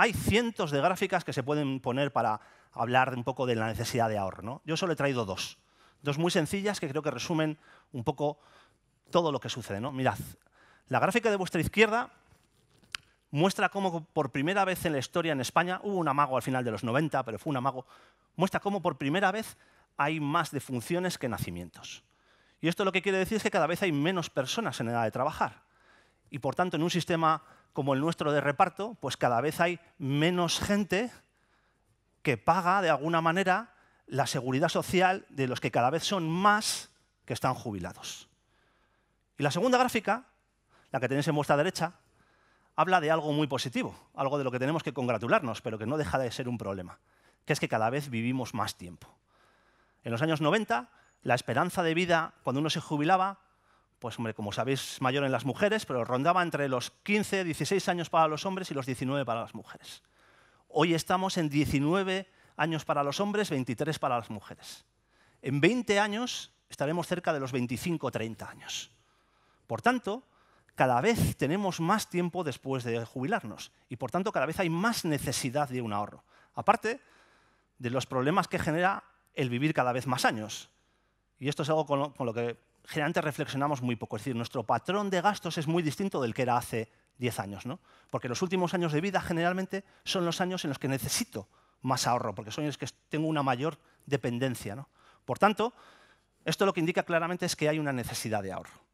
Hay cientos de gráficas que se pueden poner para hablar un poco de la necesidad de ahorro. ¿no? Yo solo he traído dos. Dos muy sencillas que creo que resumen un poco todo lo que sucede. ¿no? Mirad, la gráfica de vuestra izquierda muestra cómo por primera vez en la historia en España, hubo un amago al final de los 90, pero fue un amago, muestra cómo por primera vez hay más defunciones que nacimientos. Y esto lo que quiere decir es que cada vez hay menos personas en edad de trabajar. Y por tanto, en un sistema como el nuestro de reparto, pues cada vez hay menos gente que paga de alguna manera la seguridad social de los que cada vez son más que están jubilados. Y la segunda gráfica, la que tenéis en vuestra derecha, habla de algo muy positivo, algo de lo que tenemos que congratularnos, pero que no deja de ser un problema, que es que cada vez vivimos más tiempo. En los años 90, la esperanza de vida cuando uno se jubilaba pues hombre, como sabéis, mayor en las mujeres, pero rondaba entre los 15, 16 años para los hombres y los 19 para las mujeres. Hoy estamos en 19 años para los hombres, 23 para las mujeres. En 20 años estaremos cerca de los 25 30 años. Por tanto, cada vez tenemos más tiempo después de jubilarnos y por tanto cada vez hay más necesidad de un ahorro. Aparte de los problemas que genera el vivir cada vez más años. Y esto es algo con con lo que generalmente reflexionamos muy poco. Es decir, nuestro patrón de gastos es muy distinto del que era hace 10 años, ¿no? Porque los últimos años de vida generalmente son los años en los que necesito más ahorro, porque son los que tengo una mayor dependencia, Por tanto, esto lo que indica claramente es que hay una necesidad de ahorro.